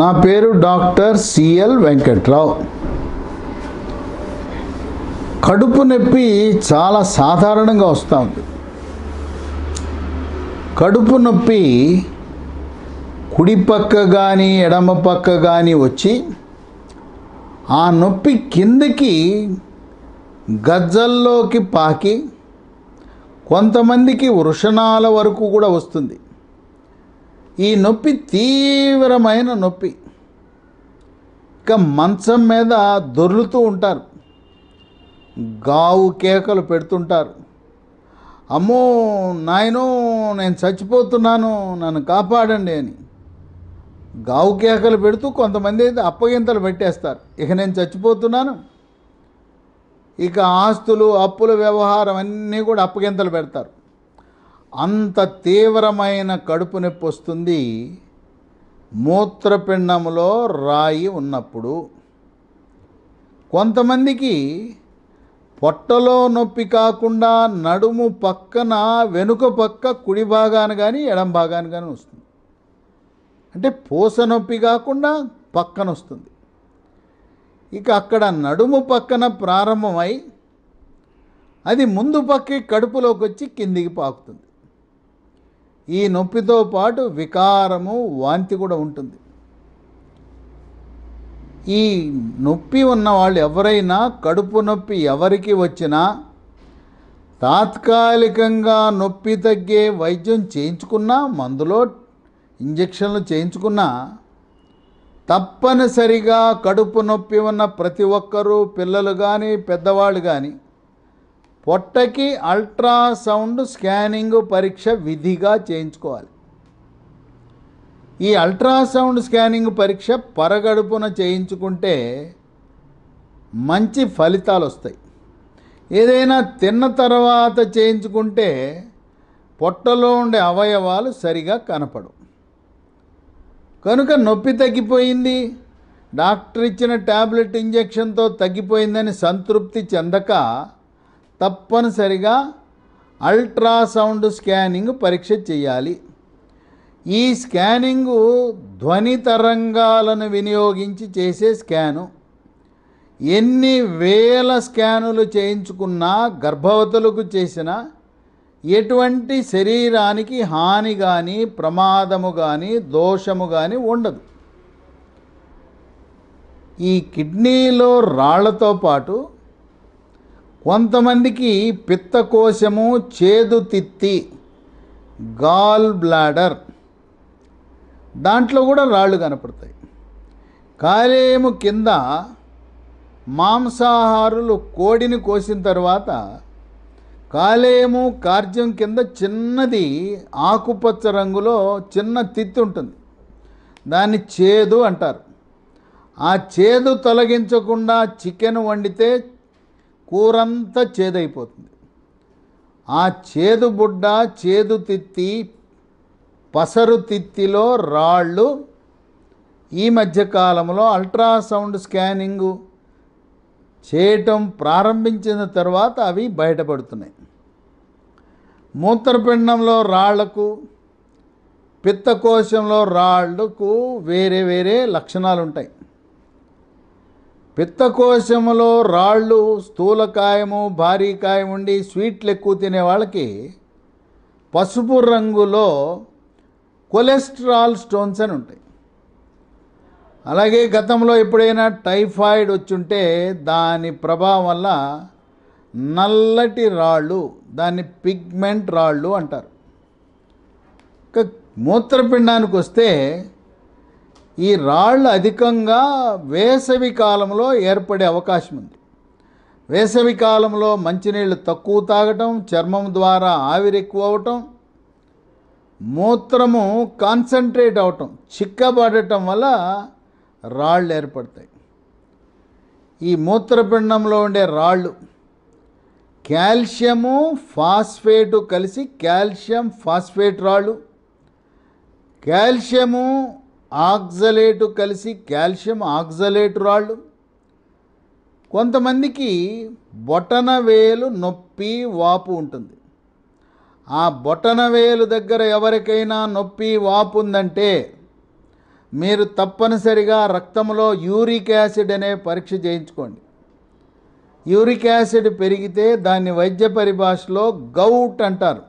నా పేరు doctor CL Venkatrao కడుపు నొప్పి చాలా సాధారణంగా వస్తుంది కడుపు నొప్పి కుడి పక్క కానీ ఎడమ పక్క కానీ వచ్చి ఆ నొప్పి కిందకి గజ్జల్లోకి పాకి కొంతమందికి వృషణాల వరకు కూడా వస్తుంది ఈ నొప్పి తీవ్రమైన నొప్పి ఇక మంచం మీద దొర్లుతూ ఉంటారు గావు కేకలు పెడుతుంటారు అమ్మో నాయనో నేను చచ్చిపోతున్నాను నన్ను కాపాడండి అని గావు కేకలు పెడుతూ కొంతమంది అయితే అప్పగింతలు పెట్టేస్తారు ఇక నేను చచ్చిపోతున్నాను ఇక ఆస్తులు అప్పుల వ్యవహారం అన్నీ కూడా అప్పగింతలు పెడతారు అంత తీవ్రమైన కడుపు నొప్పి వస్తుంది మూత్రపిండంలో రాయి ఉన్నప్పుడు కొంతమందికి పొట్టలో నొప్పి కాకుండా నడుము పక్కన వెనుక పక్క కుడి భాగాన కానీ ఎడం భాగాన కానీ వస్తుంది అంటే పూస నొప్పి కాకుండా పక్కన వస్తుంది ఇక అక్కడ నడుము పక్కన ప్రారంభమై అది ముందు పక్కి కడుపులోకి వచ్చి కిందికి పాకుతుంది ఈ నొప్పితో పాటు వికారము వాంతి కూడా ఉంటుంది ఈ నొప్పి ఉన్న వాళ్ళు ఎవరైనా కడుపు నొప్పి ఎవరికి వచ్చినా తాత్కాలికంగా నొప్పి తగ్గే వైద్యం చేయించుకున్నా మందులో ఇంజక్షన్లు చేయించుకున్నా తప్పనిసరిగా కడుపు నొప్పి ఉన్న ప్రతి ఒక్కరూ పిల్లలు కానీ పెద్దవాళ్ళు కానీ పొట్టకి అల్ట్రాసౌండ్ స్కానింగ్ పరీక్ష విధిగా చేయించుకోవాలి ఈ అల్ట్రాసౌండ్ స్కానింగ్ పరీక్ష పరగడుపున చేయించుకుంటే మంచి ఫలితాలు వస్తాయి ఏదైనా తిన్న తర్వాత చేయించుకుంటే పొట్టలో ఉండే అవయవాలు సరిగా కనపడవు కనుక నొప్పి తగ్గిపోయింది డాక్టర్ ఇచ్చిన ట్యాబ్లెట్ ఇంజెక్షన్తో తగ్గిపోయిందని సంతృప్తి చెందక తప్పనిసరిగా అల్ట్రాసౌండ్ స్కానింగ్ పరీక్ష చేయాలి ఈ స్కానింగు ధ్వని తరంగాలను వినియోగించి చేసే స్కాను ఎన్ని వేల స్కానులు చేయించుకున్నా గర్భవతులకు చేసిన ఎటువంటి శరీరానికి హాని కానీ ప్రమాదము కానీ దోషము కానీ ఉండదు ఈ కిడ్నీలో రాళ్లతో పాటు కొంతమందికి పిత్తకోశము చేదు తిత్తి గాల్ బ్లాడర్ దాంట్లో కూడా రాళ్ళు కనపడతాయి కాలేయము కింద మాంసాహారులు కోడిని కోసిన తర్వాత కాలేయము కార్జ్యం కింద చిన్నది ఆకుపచ్చ రంగులో చిన్న తిత్తి ఉంటుంది దాన్ని చేదు అంటారు ఆ చేదు తొలగించకుండా చికెన్ వండితే కూరంతా చేదైపోతుంది ఆ చేదు బుడ్డ చేదు తిత్తి పసరు తిత్తిలో రాళ్ళు ఈ మధ్యకాలంలో అల్ట్రాసౌండ్ స్కానింగు చేయటం ప్రారంభించిన తర్వాత అవి బయటపడుతున్నాయి మూత్రపిండంలో రాళ్లకు పిత్తకోశంలో రాళ్లకు వేరే వేరే లక్షణాలు ఉంటాయి పిత్తకోశములో రాళ్ళు స్థూలకాయము భారీ కాయం ఉండి స్వీట్లు ఎక్కువ తినే వాళ్ళకి పసుపు రంగులో కొలెస్ట్రాల్ స్టోన్స్ అని ఉంటాయి అలాగే గతంలో ఎప్పుడైనా టైఫాయిడ్ వచ్చుంటే దాని ప్రభావం వల్ల నల్లటి రాళ్ళు దాన్ని పిగ్మెంట్ రాళ్ళు అంటారు మూత్రపిండానికి వస్తే ఈ రాళ్ళు అధికంగా వేసవి కాలంలో ఏర్పడే అవకాశం ఉంది వేసవి కాలంలో మంచినీళ్ళు తక్కువ తాగటం చర్మం ద్వారా ఆవిరి ఎక్కువ అవటం మూత్రము కాన్సన్ట్రేట్ అవటం చిక్కబడటం వల్ల రాళ్ళు ఏర్పడతాయి ఈ మూత్రపిండంలో ఉండే రాళ్ళు కాల్షియము ఫాస్ఫేటు కలిసి కాల్షియం ఫాస్ఫేట్ రాళ్ళు కాల్షియము ఆక్జలేటు కలిసి కాల్షియం ఆక్జలేటు రాళ్ళు కొంతమందికి బొటన వేలు నొప్పి వాపు ఉంటుంది ఆ బొటన వేలు దగ్గర ఎవరికైనా నొప్పి వాపు ఉందంటే మీరు తప్పనిసరిగా రక్తంలో యూరిక్ యాసిడ్ అనే పరీక్ష చేయించుకోండి యూరిక్ యాసిడ్ పెరిగితే దాన్ని వైద్య పరిభాషలో గౌట్ అంటారు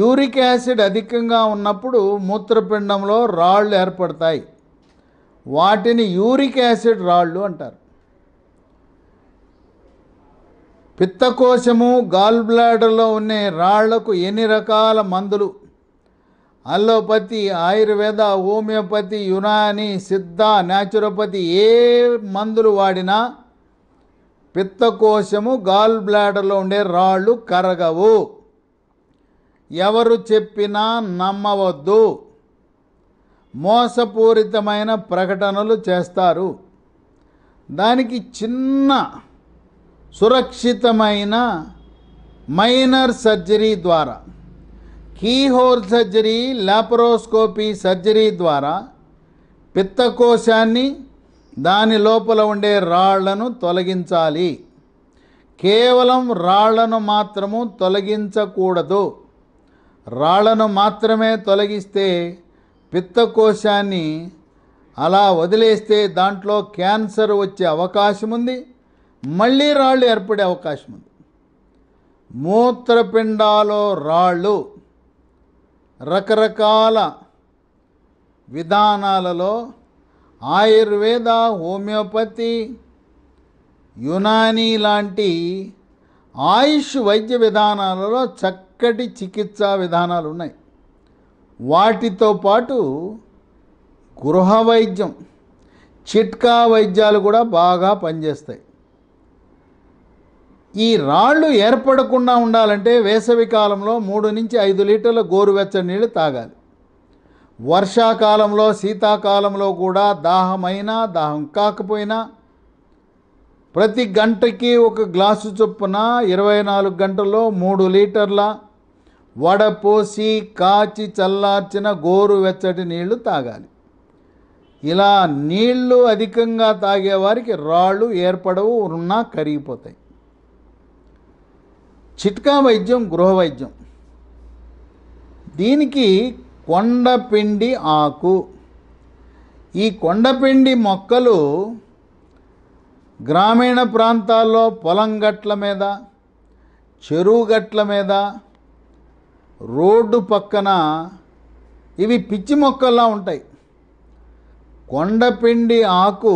యూరిక్ యాసిడ్ అధికంగా ఉన్నప్పుడు మూత్రపిండంలో రాళ్ళు ఏర్పడతాయి వాటిని యూరిక్ యాసిడ్ రాళ్ళు అంటారు పిత్తకోశము గాల్ బ్లాడర్లో ఉండే రాళ్లకు ఎన్ని రకాల మందులు అల్లోపతి ఆయుర్వేద హోమియోపతి యునాని సిద్ధ న్యాచురోపతి ఏ మందులు వాడినా పిత్తకోశము గాల్ బ్లాడర్లో ఉండే రాళ్ళు కరగవు ఎవరు చెప్పినా నమ్మవద్దు మోసపూరితమైన ప్రకటనలు చేస్తారు దానికి చిన్న సురక్షితమైన మైనర్ సర్జరీ ద్వారా కీహోల్ సర్జరీ లాపరోస్కోపీ సర్జరీ ద్వారా పిత్తకోశాన్ని దాని లోపల ఉండే రాళ్లను తొలగించాలి కేవలం రాళ్లను మాత్రము తొలగించకూడదు రాళ్లను మాత్రమే తొలగిస్తే పిత్తకోశాన్ని అలా వదిలేస్తే దాంట్లో క్యాన్సర్ వచ్చే అవకాశం ఉంది మళ్ళీ రాళ్ళు ఏర్పడే అవకాశం ఉంది మూత్రపిండాలో రాళ్ళు రకరకాల విధానాలలో ఆయుర్వేద హోమియోపతి యునానీ లాంటి ఆయుష్ వైద్య విధానాలలో చక్క చక్కటి చికిత్సా విధానాలు ఉన్నాయి వాటితో పాటు గృహ వైద్యం చిట్కా వైద్యాలు కూడా బాగా పనిచేస్తాయి ఈ రాళ్ళు ఏర్పడకుండా ఉండాలంటే వేసవి కాలంలో మూడు నుంచి ఐదు లీటర్ల గోరువెచ్చని నీళ్ళు తాగాలి వర్షాకాలంలో శీతాకాలంలో కూడా దాహమైనా దాహం కాకపోయినా ప్రతి గంటకి ఒక గ్లాసు చొప్పున ఇరవై నాలుగు గంటల్లో మూడు లీటర్ల వడపోసి కాచి చల్లార్చిన గోరు వెచ్చటి నీళ్లు తాగాలి ఇలా నీళ్లు అధికంగా తాగేవారికి రాళ్ళు ఏర్పడవు ఉన్నా కరిగిపోతాయి చిట్కా వైద్యం గృహ వైద్యం దీనికి కొండపిండి ఆకు ఈ కొండపిండి మొక్కలు గ్రామీణ ప్రాంతాల్లో పొలం గట్ల మీద చెరువు గట్ల మీద రోడ్డు పక్కన ఇవి పిచ్చి మొక్కల్లా ఉంటాయి కొండపిండి ఆకు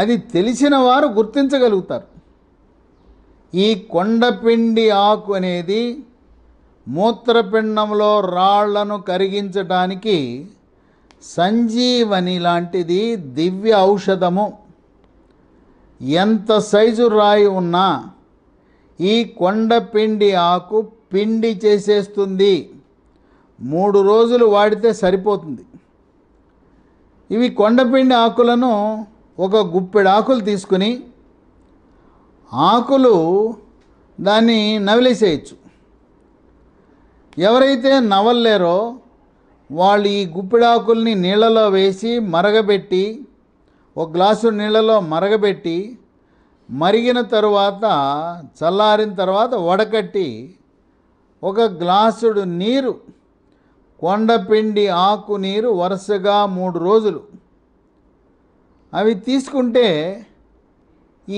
అది తెలిసిన వారు గుర్తించగలుగుతారు ఈ కొండపిండి ఆకు అనేది మూత్రపిండంలో రాళ్లను కరిగించటానికి సంజీవని లాంటిది దివ్య ఔషధము ఎంత సైజు రాయి ఉన్నా ఈ కొండ పిండి ఆకు పిండి చేసేస్తుంది మూడు రోజులు వాడితే సరిపోతుంది ఇవి కొండపిండి ఆకులను ఒక గుప్పెడు ఆకులు తీసుకుని ఆకులు దాన్ని నవలేసేయచ్చు ఎవరైతే నవల్లేరో వాళ్ళు ఈ గుప్పిడాకుల్ని నీళ్ళలో వేసి మరగబెట్టి ఒక గ్లాసు నీళ్ళలో మరగబెట్టి మరిగిన తరువాత చల్లారిన తర్వాత వడకట్టి ఒక గ్లాసుడు నీరు కొండపిండి ఆకు నీరు వరుసగా మూడు రోజులు అవి తీసుకుంటే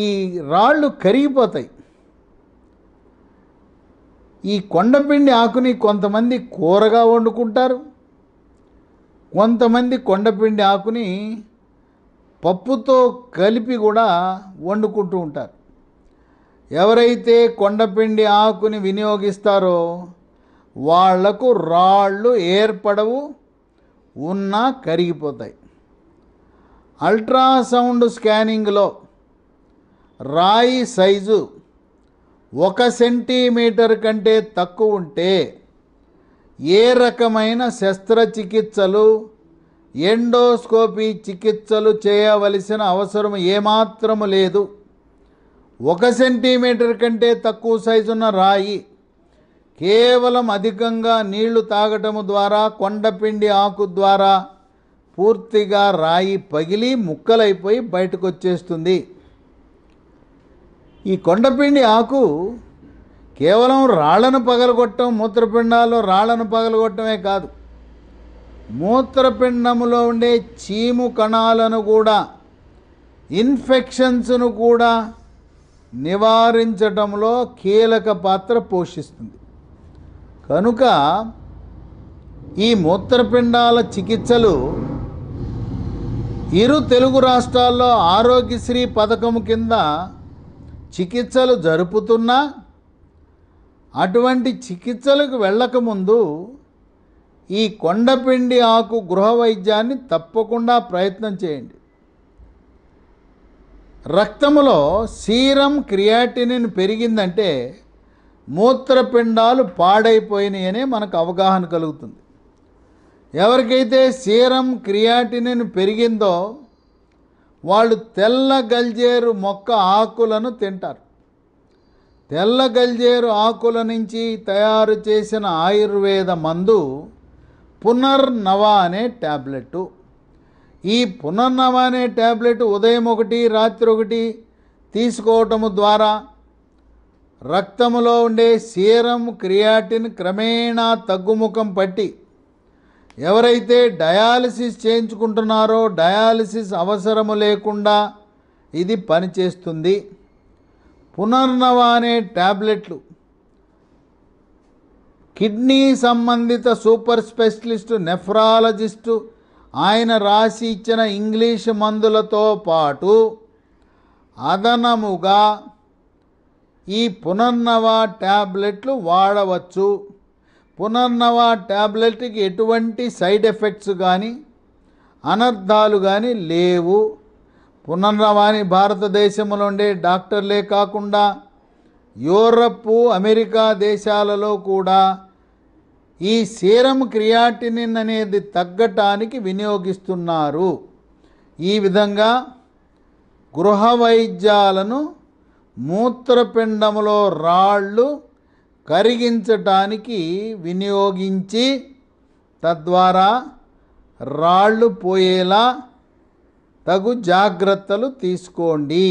ఈ రాళ్ళు కరిగిపోతాయి ఈ కొండపిండి ఆకుని కొంతమంది కూరగా వండుకుంటారు కొంతమంది కొండపిండి ఆకుని పప్పుతో కలిపి కూడా వండుకుంటూ ఉంటారు ఎవరైతే కొండపిండి ఆకుని వినియోగిస్తారో వాళ్లకు రాళ్ళు ఏర్పడవు ఉన్నా కరిగిపోతాయి అల్ట్రాసౌండ్ స్కానింగ్లో రాయి సైజు ఒక సెంటీమీటర్ కంటే తక్కువ ఉంటే ఏ రకమైన శస్త్రచికిత్సలు ఎండోస్కోపీ చికిత్సలు చేయవలసిన అవసరం ఏమాత్రము లేదు ఒక సెంటీమీటర్ కంటే తక్కువ సైజున్న రాయి కేవలం అధికంగా నీళ్లు తాగటం ద్వారా కొండపిండి ఆకు ద్వారా పూర్తిగా రాయి పగిలి ముక్కలైపోయి బయటకు వచ్చేస్తుంది ఈ కొండపిండి ఆకు కేవలం రాళ్లను పగలగొట్టడం మూత్రపిండాల్లో రాళ్లను పగలగొట్టమే కాదు మూత్రపిండములో ఉండే చీము కణాలను కూడా ఇన్ఫెక్షన్స్ను కూడా నివారించటంలో కీలక పాత్ర పోషిస్తుంది కనుక ఈ మూత్రపిండాల చికిత్సలు ఇరు తెలుగు రాష్ట్రాల్లో ఆరోగ్యశ్రీ పథకం కింద చికిత్సలు జరుపుతున్నా అటువంటి చికిత్సలకు వెళ్ళకముందు ఈ కొండపిండి ఆకు గృహ వైద్యాన్ని తప్పకుండా ప్రయత్నం చేయండి రక్తములో సీరం క్రియాటినిన్ పెరిగిందంటే మూత్రపిండాలు పాడైపోయినాయనే మనకు అవగాహన కలుగుతుంది ఎవరికైతే సీరం క్రియాటినిన్ పెరిగిందో వాళ్ళు తెల్ల గల్జేరు మొక్క ఆకులను తింటారు తెల్ల గల్జేరు ఆకుల నుంచి తయారు చేసిన ఆయుర్వేద మందు పునర్నవ అనే ట్యాబ్లెట్ ఈ పునర్నవ అనే ట్యాబ్లెట్ ఉదయం ఒకటి రాత్రి ఒకటి తీసుకోవటము ద్వారా రక్తములో ఉండే సీరం క్రియాటిన్ క్రమేణా తగ్గుముఖం పట్టి ఎవరైతే డయాలసిస్ చేయించుకుంటున్నారో డయాలసిస్ అవసరము లేకుండా ఇది పనిచేస్తుంది పునర్నవ అనే ట్యాబ్లెట్లు కిడ్నీ సంబంధిత సూపర్ స్పెషలిస్టు నెఫ్రాలజిస్టు ఆయన రాసి ఇచ్చిన ఇంగ్లీష్ మందులతో పాటు అదనముగా ఈ పునర్నవ ట్యాబ్లెట్లు వాడవచ్చు పునర్నవ ట్యాబ్లెట్కి ఎటువంటి సైడ్ ఎఫెక్ట్స్ కానీ అనర్థాలు కానీ లేవు పునర్నవాని భారతదేశంలో ఉండే డాక్టర్లే కాకుండా యూరప్ అమెరికా దేశాలలో కూడా ఈ సీరం క్రియాటినిన్ అనేది తగ్గటానికి వినియోగిస్తున్నారు ఈ విధంగా గృహ వైద్యాలను మూత్రపిండములో రాళ్ళు కరిగించటానికి వినియోగించి తద్వారా రాళ్ళు పోయేలా తగు జాగ్రత్తలు తీసుకోండి